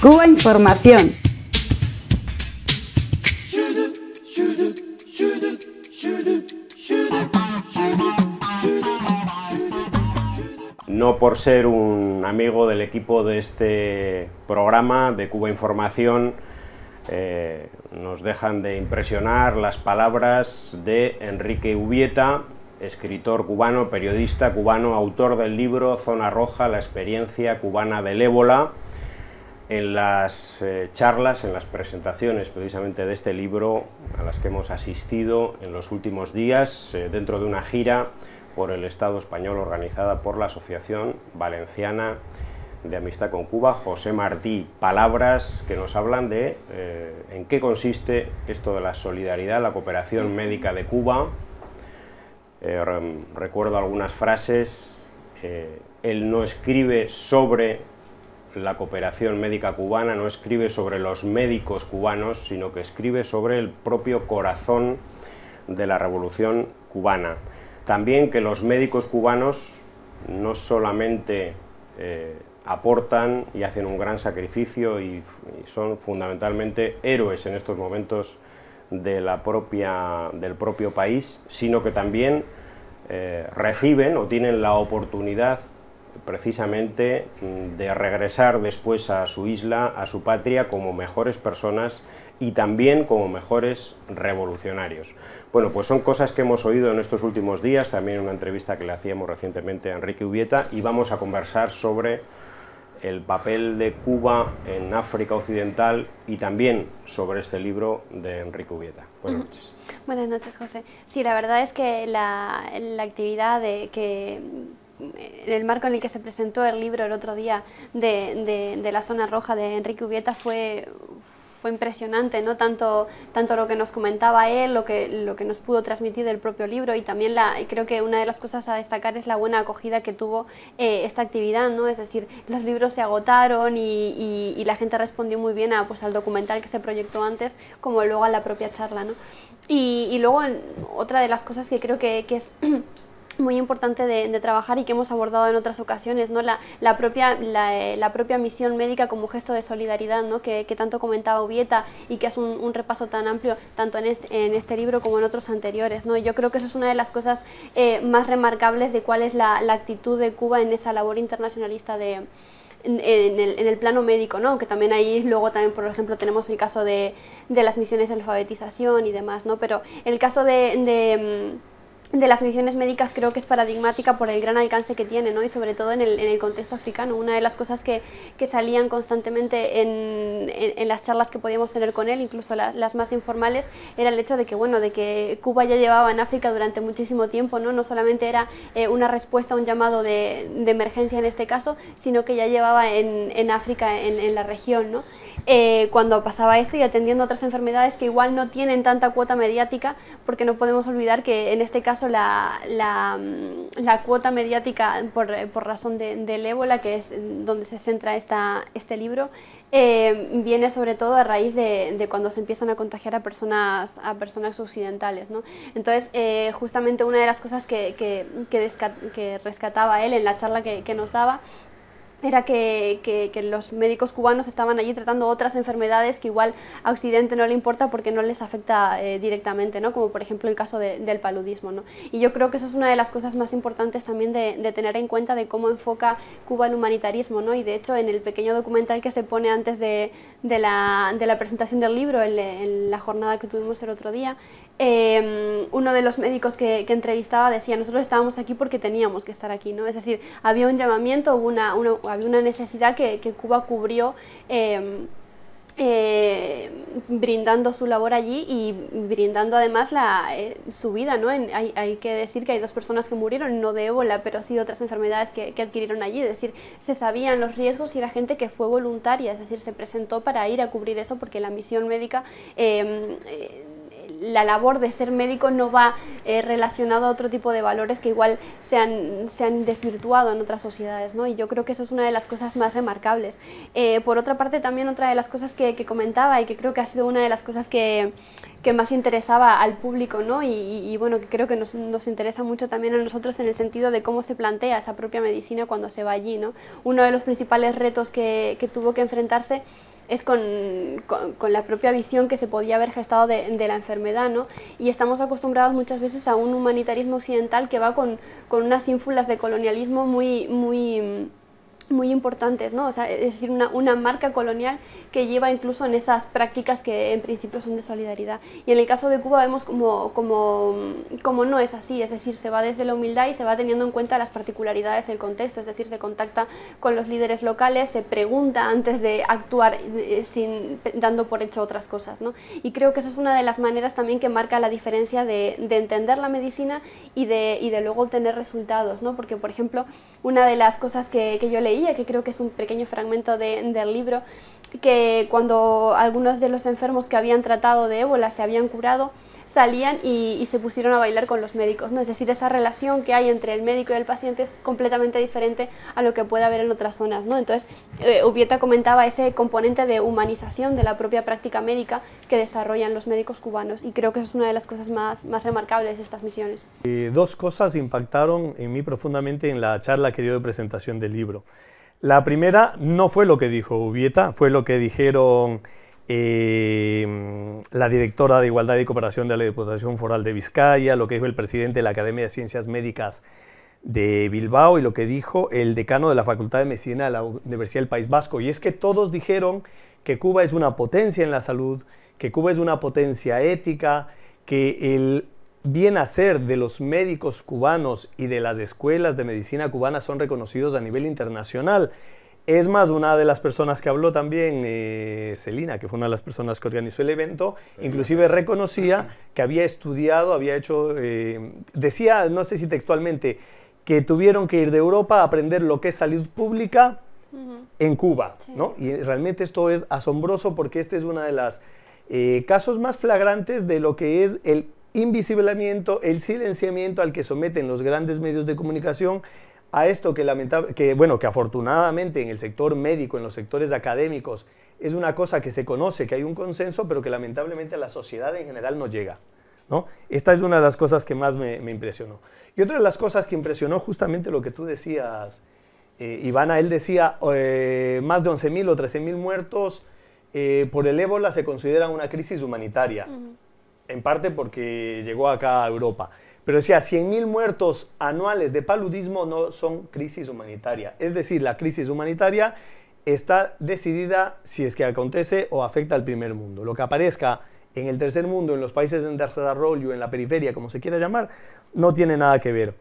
Cuba Información. No por ser un amigo del equipo de este programa de Cuba Información, eh, nos dejan de impresionar las palabras de Enrique Ubieta, escritor cubano, periodista cubano, autor del libro Zona Roja, la experiencia cubana del ébola, en las eh, charlas, en las presentaciones precisamente de este libro a las que hemos asistido en los últimos días eh, dentro de una gira por el Estado español organizada por la Asociación Valenciana de Amistad con Cuba, José Martí, palabras que nos hablan de eh, en qué consiste esto de la solidaridad, la cooperación médica de Cuba. recuerdo algunas frases. él no escribe sobre la cooperación médica cubana no escribe sobre los médicos cubanos, sino que escribe sobre el propio corazón de la revolución cubana. También que los médicos cubanos no solamente eh, aportan y hacen un gran sacrificio y, son fundamentalmente héroes en estos momentos de la propia, del propio país, sino que también eh, reciben o tienen la oportunidad precisamente mm, de regresar después a su isla, a su patria, como mejores personas y también como mejores revolucionarios. Bueno, pues son cosas que hemos oído en estos últimos días, también una entrevista que le hacíamos recientemente a Enrique Ubieta, y vamos a conversar sobre el papel de Cuba en África Occidental y también sobre este libro de Enrique Ubieta. Buenas noches. Buenas noches, José. Sí, la verdad es que la, la actividad de, que en el marco en el que se presentó el libro el otro día de, de, la zona roja de Enrique Ubieta fue, fue impresionante, ¿no? Tanto, tanto lo que nos comentaba él, lo que, lo que nos pudo transmitir del propio libro y también la, creo que una de las cosas a destacar es la buena acogida que tuvo eh, esta actividad, ¿no? Es decir, los libros se agotaron y, y, la gente respondió muy bien a, pues, al documental que se proyectó antes, como luego a la propia charla, ¿no? Y, luego otra de las cosas que creo que, que es... muy importante de, trabajar y que hemos abordado en otras ocasiones, ¿no? la, la propia, la, eh, propia misión médica como gesto de solidaridad ¿no? que, que tanto comentaba Ubieta y que es un, repaso tan amplio tanto este, en este, libro como en otros anteriores. ¿no? Yo creo que eso es una de las cosas eh, más remarcables de cuál es la, actitud de Cuba en esa labor internacionalista de, en el, en, el, plano médico, ¿no? que también ahí luego también, por ejemplo, tenemos el caso de, de las misiones de alfabetización y demás, ¿no? Pero el caso de mm, de las misiones médicas creo que es paradigmática por el gran alcance que tiene, ¿no? y sobre todo en el, contexto africano. Una de las cosas que, que salían constantemente en, las charlas que podíamos tener con él, incluso las más informales, era el hecho de que, bueno, de que Cuba ya llevaba en África durante muchísimo tiempo, no, no solamente era eh, una respuesta a un llamado de, emergencia en este caso, sino que ya llevaba en, África, en, la región. ¿no? Eh, cuando pasaba eso y atendiendo otras enfermedades que igual no tienen tanta cuota mediática, porque no podemos olvidar que en este caso Mm, la, cuota mediática por, por razón de, del ébola, que es donde se centra esta, este libro, eh, viene sobre todo a raíz de, de, cuando se empiezan a contagiar a personas, a personas occidentales. ¿no? Entonces, eh, justamente una de las cosas que, que, que, que rescataba él en la charla que, nos daba era que, que, los médicos cubanos estaban allí tratando otras enfermedades que igual a Occidente no le importa porque no les afecta eh, directamente, ¿no? como por ejemplo el caso del paludismo. ¿no? Y yo creo que eso es una de las cosas más importantes también de, de, tener en cuenta de cómo enfoca Cuba el humanitarismo. ¿no? Y de hecho en el pequeño documental que se pone antes de, de la, de la presentación del libro en, la jornada que tuvimos el otro día, em, uno de los médicos que, entrevistaba decía, nosotros estábamos aquí porque teníamos que estar aquí, ¿no? Es decir, había un llamamiento, una, había una necesidad que, Cuba cubrió. Em, eh, brindando su labor allí y brindando además la, eh, su vida. ¿no? hay, hay, que decir que hay dos personas que murieron, no de ébola, pero sí otras enfermedades que, adquirieron allí. Es decir, se sabían los riesgos y era gente que fue voluntaria, es decir, se presentó para ir a cubrir eso porque la misión médica... Eh, eh la labor de ser médico no va eh, relacionado a otro tipo de valores que igual se han, se desvirtuado en otras sociedades, ¿no? Y yo creo que eso es una de las cosas más remarcables. Eh, por otra parte, también otra de las cosas que, que, comentaba y que creo que ha sido una de las cosas que, más interesaba al público, ¿no? Y, bueno, que creo que nos, interesa mucho también a nosotros en el sentido de cómo se plantea esa propia medicina cuando se va allí, ¿no? Uno de los principales retos que, que tuvo que enfrentarse es con, con, la propia visión que se podía haber gestado de, de, la enfermedad, ¿no? Y estamos acostumbrados muchas veces a un humanitarismo occidental que va con, con unas ínfulas de colonialismo muy, muy muy importantes, ¿no? es decir, una, marca colonial que lleva incluso en esas prácticas que en principio son de solidaridad. Y en el caso de Cuba vemos como, como, como no es así, es decir, se va desde la humildad y se va teniendo en cuenta las particularidades del contexto, es decir, se contacta con los líderes locales, se pregunta antes de actuar eh, sin, dando por hecho otras cosas, ¿no? Y creo que eso es una de las maneras también que marca la diferencia de, de entender la medicina y de, y de luego obtener resultados, ¿no? Porque, por ejemplo, una de las cosas que, que yo leí que creo que es un pequeño fragmento del libro, que cuando algunos de los enfermos que habían tratado de ébola se habían curado, salían y, se pusieron a bailar con los médicos. ¿no? Es decir, esa relación que hay entre el médico y el paciente es completamente diferente a lo que puede haber en otras zonas. ¿no? Entonces, eh, Ubieta comentaba ese componente de humanización de la propia práctica médica que desarrollan los médicos cubanos y creo que eso es una de las cosas más, más remarcables de estas misiones. Eh, dos cosas impactaron en mí profundamente en la charla que dio de presentación del libro. La primera no fue lo que dijo Ubieta, fue lo que dijeron eh, la directora de Igualdad y Cooperación de la Diputación Foral de Vizcaya, lo que dijo el presidente de la Academia de Ciencias Médicas de Bilbao y lo que dijo el decano de la Facultad de Medicina de la Universidad del País Vasco. Y es que todos dijeron que Cuba es una potencia en la salud, que Cuba es una potencia ética, que el bien hacer de los médicos cubanos y de las escuelas de medicina cubana son reconocidos a nivel internacional. Es más, una de las personas que habló también, eh, Celina, que fue una de las personas que organizó el evento, inclusive reconocía que había estudiado, había hecho, eh, decía, no sé si textualmente, que tuvieron que ir de Europa a aprender lo que es salud pública en Cuba, ¿no? Y realmente esto es asombroso porque este es uno de los eh, casos más flagrantes de lo que es el invisibilamiento, el silenciamiento al que someten los grandes medios de comunicación, a esto que, lamentable, que, bueno, que afortunadamente en el sector médico, en los sectores académicos, es una cosa que se conoce, que hay un consenso, pero que lamentablemente a la sociedad en general no llega. ¿no? Esta es una de las cosas que más me, impresionó. Y otra de las cosas que impresionó justamente lo que tú decías, eh, Ivana, él decía eh, más de 11.000 o 13.000 muertos eh, por el ébola se considera una crisis humanitaria en parte porque llegó acá a Europa. Pero decía, 100.000 muertos anuales de paludismo no son crisis humanitaria. Es decir, la crisis humanitaria está decidida si es que acontece o afecta al primer mundo. Lo que aparezca en el tercer mundo, en los países en desarrollo, en la periferia, como se quiera llamar, no tiene nada que ver.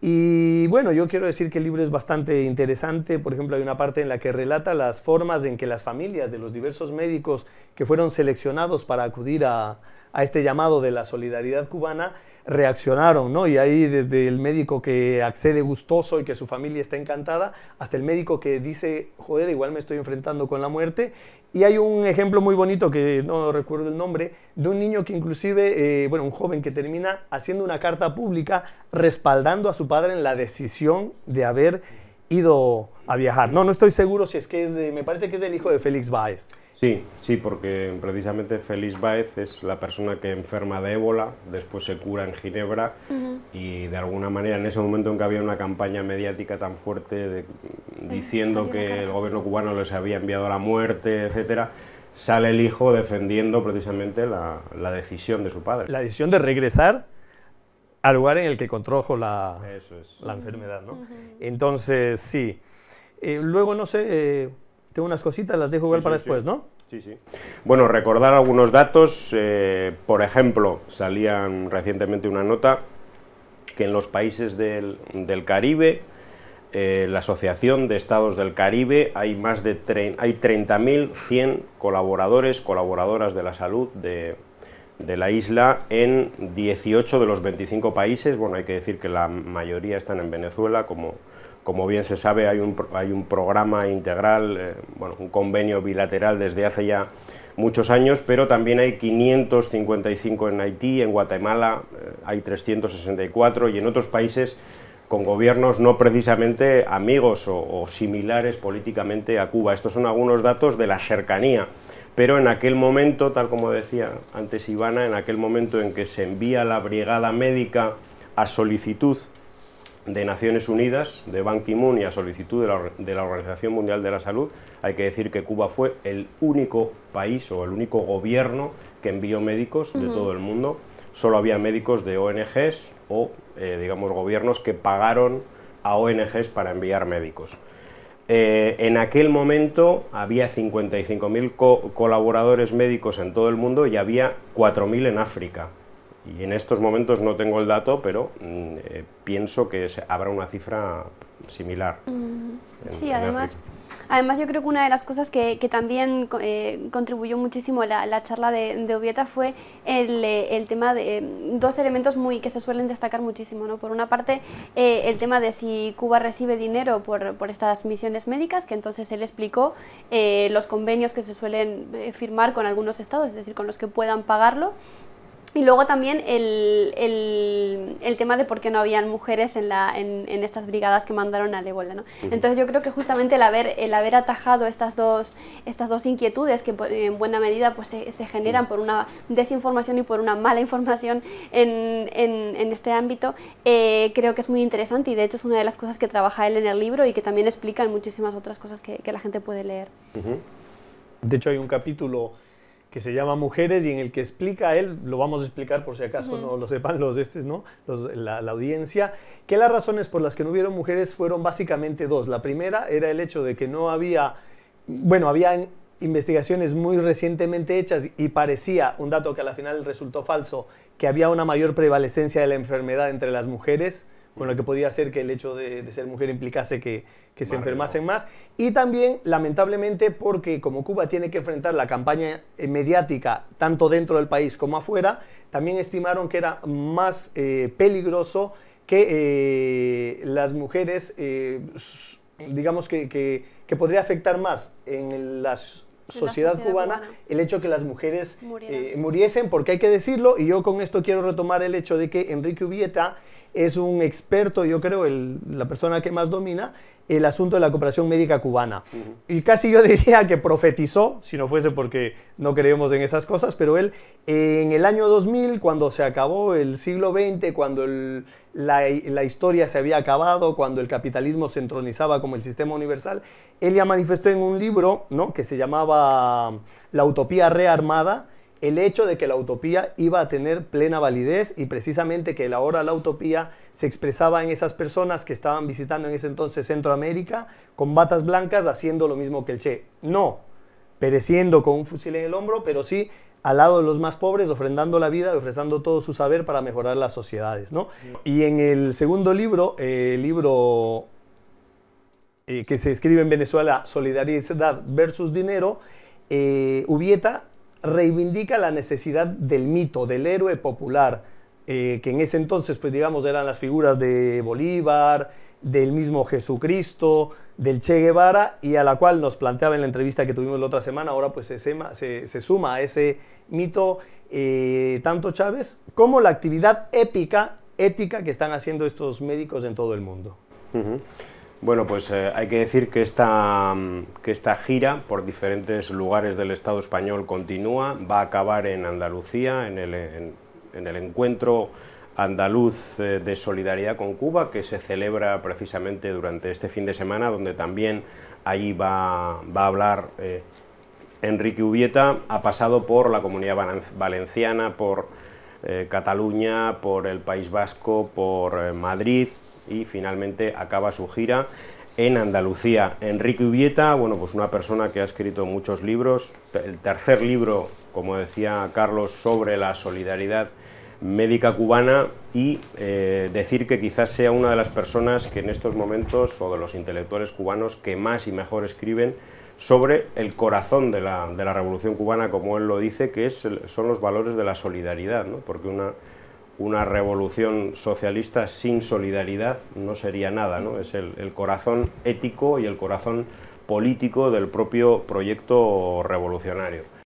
Y bueno, yo quiero decir que el libro es bastante interesante. Por ejemplo, hay una parte en la que relata las formas en que las familias de los diversos médicos que fueron seleccionados para acudir a, a este llamado de la solidaridad cubana, reaccionaron, ¿no? Y ahí desde el médico que accede gustoso y que su familia está encantada, hasta el médico que dice, joder, igual me estoy enfrentando con la muerte. Y hay un ejemplo muy bonito, que no recuerdo el nombre, de un niño que inclusive, eh, bueno, un joven que termina haciendo una carta pública respaldando a su padre en la decisión de haber ido a viajar. No, no estoy seguro si es que es, me parece que es el hijo de Félix Báez. Sí, sí, porque precisamente Félix Baez es la persona que enferma de ébola, después se cura en Ginebra y de alguna manera en ese momento en que había una campaña mediática tan fuerte diciendo que el gobierno cubano les había enviado a la muerte, etcétera, sale el hijo defendiendo precisamente la decisión de su padre. La decisión de regresar al lugar en el que controjo la, enfermedad. ¿no? Entonces, sí. Eh, luego, no sé, eh, tengo unas cositas, las dejo igual para después, ¿no? Sí, sí. Bueno, recordar algunos datos. Eh, por ejemplo, salían recientemente una nota que en los países del, Caribe, la Asociación de Estados del Caribe, hay más de hay 30.100 colaboradores, colaboradoras de la salud de, de la isla en 18 de los 25 países. Bueno, hay que decir que la mayoría están en Venezuela, como, como bien se sabe hay un, hay un programa integral, eh, un convenio bilateral desde hace ya muchos años, pero también hay 555 en Haití, en Guatemala eh, hay 364 y en otros países con gobiernos no precisamente amigos o, similares políticamente a Cuba. Estos son algunos datos de la cercanía pero en aquel momento, tal como decía antes Ivana, en aquel momento en que se envía la brigada médica a solicitud de Naciones Unidas, de Ban Ki-moon y a solicitud de la, Organización Mundial de la Salud, hay que decir que Cuba fue el único país o el único gobierno que envió médicos de todo el mundo. Solo había médicos de ONGs o, eh, digamos, gobiernos que pagaron a ONGs para enviar médicos. Eh, en aquel momento había 55.000 colaboradores médicos en todo el mundo y había 4.000 en África. Y en estos momentos no tengo el dato, pero mm, eh, pienso que habrá una cifra similar. sí, además... Además, yo creo que una de las cosas que, también eh, contribuyó muchísimo la, la charla de, de, fue eh, el, tema de eh, dos elementos muy que se suelen destacar muchísimo. ¿no? Por una parte, el tema de si Cuba recibe dinero por, por estas misiones médicas, que entonces él explicó los convenios que se suelen firmar con algunos estados, es decir, con los que puedan pagarlo. Y luego también el, tema de por qué no habían mujeres en, la, en, estas brigadas que mandaron a ébola. ¿no? Entonces yo creo que justamente el haber, el haber atajado estas dos, estas dos inquietudes que pues, en buena medida pues, se, generan por una desinformación y por una mala información en, este ámbito, eh, creo que es muy interesante y de hecho es una de las cosas que trabaja él en el libro y que también explica en muchísimas otras cosas que, la gente puede leer. De hecho hay un capítulo que se llama Mujeres y en el que explica él, lo vamos a explicar por si acaso no lo sepan los estes, ¿no? la, audiencia, que las razones por las que no hubieron mujeres fueron básicamente dos. La primera era el hecho de que no había, bueno, habían investigaciones muy recientemente hechas y parecía un dato que a la final resultó falso, que había una mayor prevalecencia de la enfermedad entre las mujeres con lo que podía ser que el hecho de, ser mujer implicase que, se enfermasen más. Y también, lamentablemente, porque como Cuba tiene que enfrentar la campaña eh, mediática tanto dentro del país como afuera, también estimaron que era más eh, peligroso que eh, las mujeres, digamos que, podría afectar más en la Sociedad, cubana, el hecho que las mujeres muriesen, porque hay que decirlo, y yo con esto quiero retomar el hecho de que Enrique Ubieta es un experto, yo creo, la persona que más domina el asunto de la cooperación médica cubana. Y casi yo diría que profetizó, si no fuese porque no creemos en esas cosas, pero él en el año 2000, cuando se acabó el siglo XX, cuando la, historia se había acabado, cuando el capitalismo se entronizaba como el sistema universal, él ya manifestó en un libro ¿no? que se llamaba La Utopía Rearmada, el hecho de que la utopía iba a tener plena validez y precisamente que la ahora la utopía se expresaba en esas personas que estaban visitando en ese entonces Centroamérica con batas blancas haciendo lo mismo que el Che. No, pereciendo con un fusil en el hombro, pero sí al lado de los más pobres, ofrendando la vida, ofreciendo todo su saber para mejorar las sociedades. ¿no? Y en el segundo libro, el libro eh, que se escribe en Venezuela, Solidaridad versus Dinero, eh, Ubieta reivindica la necesidad del mito, del héroe popular, eh, que en ese entonces, pues digamos, eran las figuras de Bolívar, del mismo Jesucristo, del Che Guevara, y a la cual nos planteaba en la entrevista que tuvimos la otra semana, ahora pues se, se, suma a ese mito eh, tanto Chávez como la actividad épica, ética que están haciendo estos médicos en todo el mundo. Bueno, pues eh, hay que decir mm, que esta, gira por diferentes lugares del Estado español continúa, va a acabar en Andalucía, en el, encuentro andaluz eh, de solidaridad con Cuba, que se celebra precisamente durante este fin de semana, donde también ahí va, a hablar eh, Enrique Ubieta, ha pasado por la comunidad valenciana, por Cataluña, por el País Vasco, por Madrid, y finalmente acaba su gira en Andalucía. Enrique Ubieta, bueno, pues una persona que ha escrito muchos libros, el tercer libro, como decía Carlos, sobre la solidaridad médica cubana y eh, decir que quizás sea una de las personas que en estos momentos, o de los intelectuales cubanos, que más y mejor escriben sobre el corazón de la, revolución cubana, como él lo dice, que es, son los valores de la solidaridad, porque una una revolución socialista sin solidaridad no sería nada, ¿no? Es el, el, corazón ético y el corazón político del propio proyecto revolucionario.